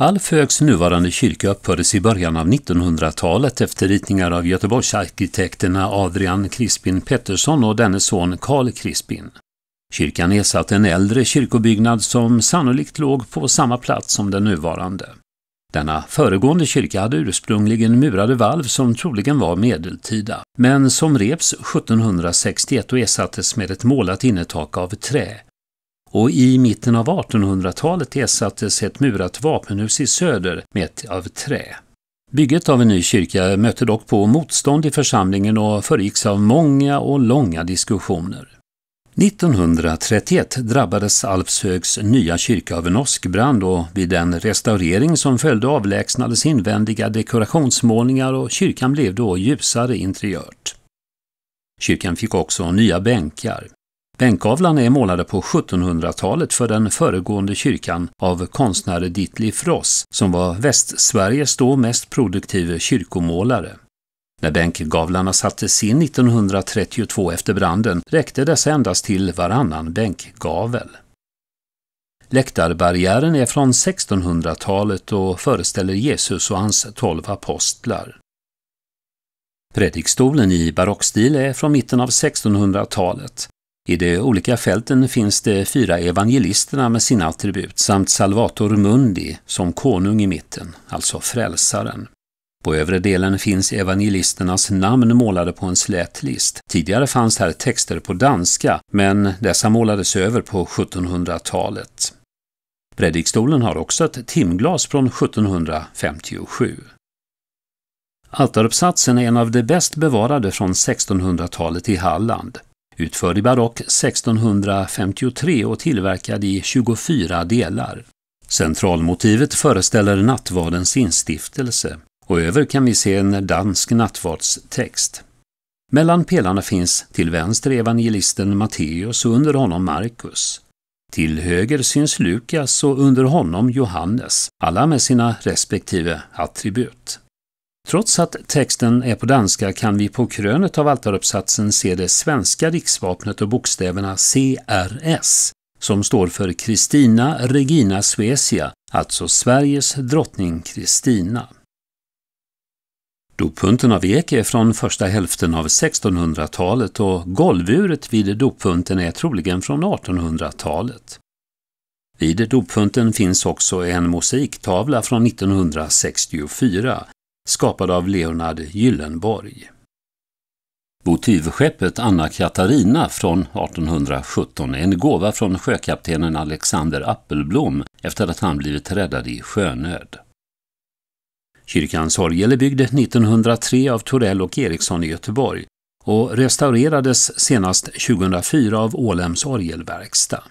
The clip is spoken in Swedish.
Alf Hööks nuvarande kyrka uppfördes i början av 1900-talet efter ritningar av Göteborgsarkitekterna Adrian Crispin Pettersson och dennes son Carl Crispin. Kyrkan ersatte en äldre kyrkobyggnad som sannolikt låg på samma plats som den nuvarande. Denna föregående kyrka hade ursprungligen murade valv som troligen var medeltida, men som revs 1761 och ersattes med ett målat innertak av trä, och i mitten av 1800-talet ersattes ett murat vapenhus i söder med ett av trä. Bygget av en ny kyrka mötte dock på motstånd i församlingen och föregicks av många och långa diskussioner. 1931 drabbades Alfshögs nya kyrka av en åskbrand och vid den restaurering som följde avlägsnades invändiga dekorationsmålningar och kyrkan blev då ljusare interiört. Kyrkan fick också nya bänkar. Bänkavlarna är målade på 1700-talet för den föregående kyrkan av konstnär Ditli Fross, som var Västsveriges då mest produktive kyrkomålare. När bänkgavlarna sattes in 1932 efter branden räckte dessa endast till varannan bänkgavel. Läktarbarriären är från 1600-talet och föreställer Jesus och hans tolv apostlar. Predikstolen i barockstil är från mitten av 1600-talet. I de olika fälten finns de fyra evangelisterna med sina attribut samt Salvator Mundi som konung i mitten, alltså frälsaren. På övre delen finns evangelisternas namn målade på en slät list. Tidigare fanns här texter på danska, men dessa målades över på 1700-talet. Predikstolen har också ett timglas från 1757. Altaruppsatsen är en av de bäst bevarade från 1600-talet i Halland utförd i barock 1653 och tillverkad i 24 delar. Centralmotivet föreställer nattvardens instiftelse och över kan vi se en dansk nattvardstext. Mellan pelarna finns till vänster evangelisten Matteus och under honom Markus. Till höger syns Lukas och under honom Johannes, alla med sina respektive attribut. Trots att texten är på danska kan vi på krönet av altaruppsatsen se det svenska riksvapnet och bokstäverna CRS, som står för Kristina Regina Suecia, alltså Sveriges drottning Kristina. Dopfunten av ek är från första hälften av 1600-talet och golvuret vid dopfunten är troligen från 1800-talet. Vid dopfunten finns också en mosaiktavla från 1964 skapad av Leonard Gyllenborg. Votivskeppet Anna Katarina från 1817 är en gåva från sjökaptenen Alexander Appelblom efter att han blivit räddad i sjönöd. Kyrkan Sorgele byggde 1903 av Torell och Eriksson i Göteborg och restaurerades senast 2004 av Ålems orgelverkstad.